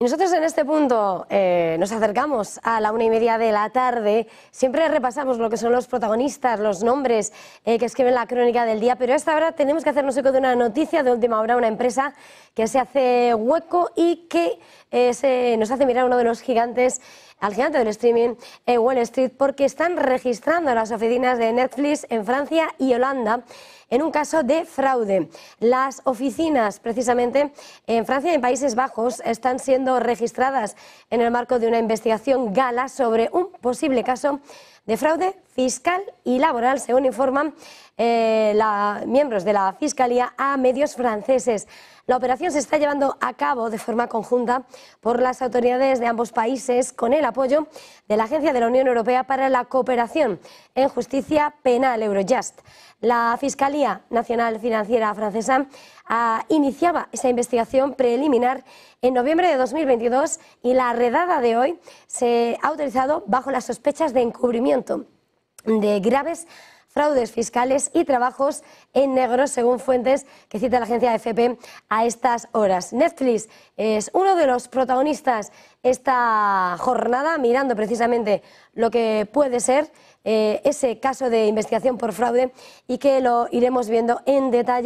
Nosotros en este punto eh, nos acercamos a la una y media de la tarde. Siempre repasamos lo que son los protagonistas, los nombres eh, que escriben la crónica del día, pero a esta hora tenemos que hacernos eco de una noticia de última hora, una empresa que se hace hueco y que eh, se nos hace mirar uno de los gigantes, al gigante del streaming, Wall Street, porque están registrando las oficinas de Netflix en Francia y Holanda en un caso de fraude. Las oficinas, precisamente, en Francia y en Países Bajos están siendo registradas en el marco de una investigación gala sobre un posible caso de fraude fiscal y laboral, según informan eh, miembros de la Fiscalía a medios franceses. La operación se está llevando a cabo de forma conjunta por las autoridades de ambos países con el apoyo de la Agencia de la Unión Europea para la Cooperación en Justicia Penal, Eurojust. La Fiscalía Nacional Financiera Francesa Ah, iniciaba esa investigación preliminar en noviembre de 2022 y la redada de hoy se ha utilizado bajo las sospechas de encubrimiento de graves fraudes fiscales y trabajos en negro, según fuentes que cita la agencia FP a estas horas. Netflix es uno de los protagonistas esta jornada, mirando precisamente lo que puede ser eh, ese caso de investigación por fraude y que lo iremos viendo en detalle.